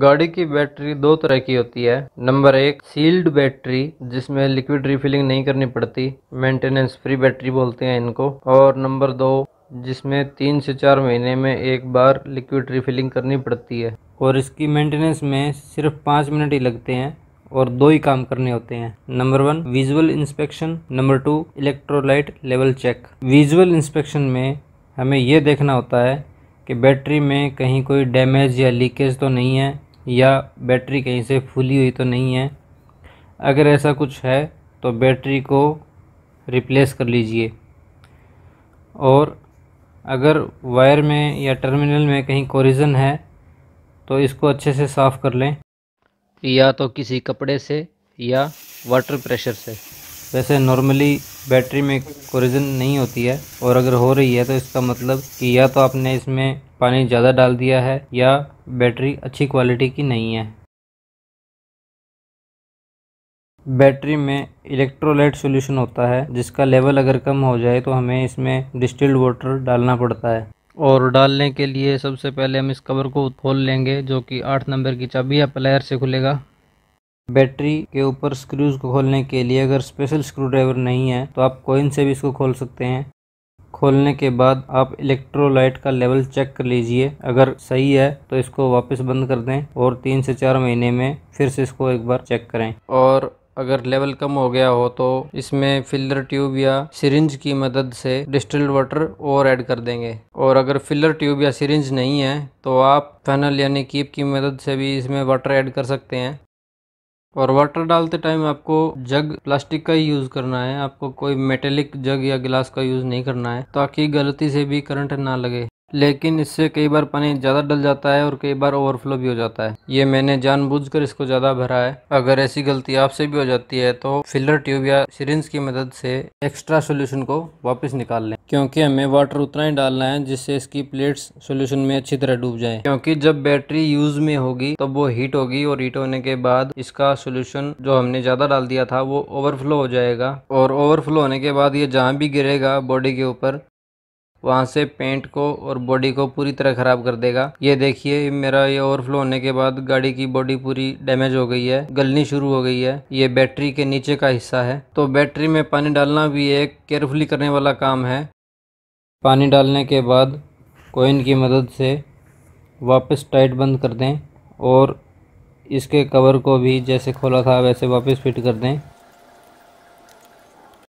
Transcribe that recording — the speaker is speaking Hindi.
गाड़ी की बैटरी दो तरह की होती है नंबर एक सील्ड बैटरी जिसमें लिक्विड रिफिलिंग नहीं करनी पड़ती मेंटेनेंस फ्री बैटरी बोलते हैं इनको और नंबर दो जिसमें तीन से चार महीने में एक बार लिक्विड रिफिलिंग करनी पड़ती है और इसकी मेंटेनेंस में सिर्फ पाँच मिनट ही लगते हैं और दो ही काम करने होते हैं number one visual inspection number two electrolyte level check visual inspection में हमें यह देखना होता है कि बैटरी में कहीं कोई डैमेज या लीकेज तो नहीं है या बैटरी कहीं से फूली हुई तो नहीं है अगर ऐसा कुछ है तो बैटरी को रिप्लेस कर लीजिए और अगर वायर में या टर्मिनल में कहीं कोरिजन है तो इसको अच्छे से साफ़ कर लें या तो किसी कपड़े से या वाटर प्रेशर से वैसे नॉर्मली बैटरी में कोरिजन नहीं होती है और अगर हो रही है तो इसका मतलब कि या तो आपने इसमें पानी ज़्यादा डाल दिया है या बैटरी अच्छी क्वालिटी की नहीं है बैटरी में इलेक्ट्रोलाइट सॉल्यूशन होता है जिसका लेवल अगर कम हो जाए तो हमें इसमें डिस्टिल्ड वाटर डालना पड़ता है और डालने के लिए सबसे पहले हम इस कवर को खोल लेंगे जो कि आठ नंबर की चाबी या प्लायर से खुलेगा बैटरी के ऊपर स्क्रूज को खोलने के लिए अगर स्पेशल स्क्रू ड्राइवर नहीं है तो आप कोइन से भी इसको खोल सकते हैं खोलने के बाद आप इलेक्ट्रोलाइट का लेवल चेक कर लीजिए अगर सही है तो इसको वापस बंद कर दें और तीन से चार महीने में फिर से इसको एक बार चेक करें और अगर लेवल कम हो गया हो तो इसमें फिलर ट्यूब या सिरिंज की मदद से डिस्टिल्ड वाटर और ऐड कर देंगे और अगर फिलर ट्यूब या सिरिंज नहीं है तो आप फैनल यानी कीप की मदद से भी इसमें वाटर ऐड कर सकते हैं और वाटर डालते टाइम आपको जग प्लास्टिक का ही यूज़ करना है आपको कोई मेटेलिक जग या गिलास का यूज़ नहीं करना है ताकि गलती से भी करंट ना लगे लेकिन इससे कई बार पानी ज़्यादा डल जाता है और कई बार ओवरफ्लो भी हो जाता है ये मैंने जानबूझकर इसको ज़्यादा भरा है अगर ऐसी गलती आपसे भी हो जाती है तो फिल्टर ट्यूब या सिरिंज की मदद से एक्स्ट्रा सोल्यूशन को वापस निकाल लें क्योंकि हमें वाटर उतना ही डालना है जिससे इसकी प्लेट्स सोल्यूशन में अच्छी तरह डूब जाए क्योंकि जब बैटरी यूज में होगी तब वो हीट होगी और हीट होने के बाद इसका सोल्यूशन जो हमने ज़्यादा डाल दिया था वो ओवरफ्लो हो जाएगा और ओवरफ्लो होने के बाद ये जहाँ भी गिरेगा बॉडी के ऊपर वहाँ से पेंट को और बॉडी को पूरी तरह ख़राब कर देगा ये देखिए मेरा ये ओवरफ्लो होने के बाद गाड़ी की बॉडी पूरी डैमेज हो गई है गलनी शुरू हो गई है ये बैटरी के नीचे का हिस्सा है तो बैटरी में पानी डालना भी एक केयरफुली करने वाला काम है पानी डालने के बाद कोइन की मदद से वापस टाइट बंद कर दें और इसके कवर को भी जैसे खोला था वैसे वापस फिट कर दें